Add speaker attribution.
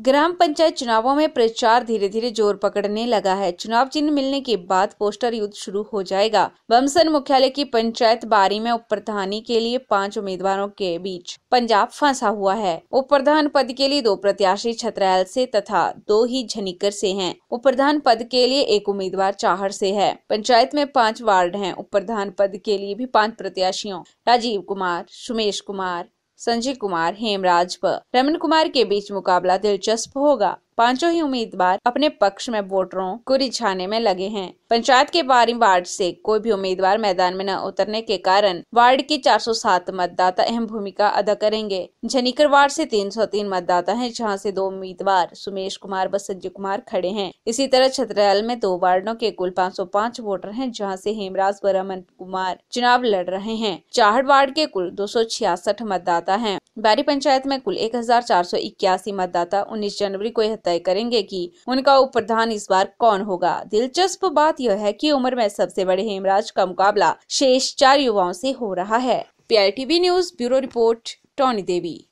Speaker 1: ग्राम पंचायत चुनावों में प्रचार धीरे धीरे जोर पकड़ने लगा है चुनाव चिन्ह मिलने के बाद पोस्टर युद्ध शुरू हो जाएगा बमसन मुख्यालय की पंचायत बारी में उप प्रधानी के लिए पांच उम्मीदवारों के बीच पंजाब फंसा हुआ है उप प्रधान पद के लिए दो प्रत्याशी छतरैल से तथा दो ही झनिकर से हैं। उप प्रधान पद के लिए एक उम्मीदवार चाहर से है पंचायत में पाँच वार्ड है उप प्रधान पद के लिए भी पाँच प्रत्याशियों राजीव कुमार सुमेश कुमार संजय कुमार हेमराज पर रमन कुमार के बीच मुकाबला दिलचस्प होगा पांचों ही उम्मीदवार अपने पक्ष में वोटरों को रिझाने में लगे हैं पंचायत के बारह वार्ड से कोई भी उम्मीदवार मैदान में न उतरने के कारण वार्ड के 407 मतदाता अहम भूमिका अदा करेंगे झनीकर वार्ड से 303 मतदाता हैं जहां से दो उम्मीदवार सुमेश कुमार व संजय कुमार खड़े हैं इसी तरह छतरहल में दो वार्डो के कुल पाँच वोटर है जहाँ ऐसी हेमराज व रमन कुमार चुनाव लड़ रहे हैं चाहड़ वार्ड के कुल दो मतदाता है बारी पंचायत में कुल एक मतदाता उन्नीस जनवरी को तय करेंगे कि उनका उप प्रधान इस बार कौन होगा दिलचस्प बात यह है कि उम्र में सबसे बड़े हेमराज का मुकाबला शेष चार युवाओं से हो रहा है PITV news bureau report Toni देवी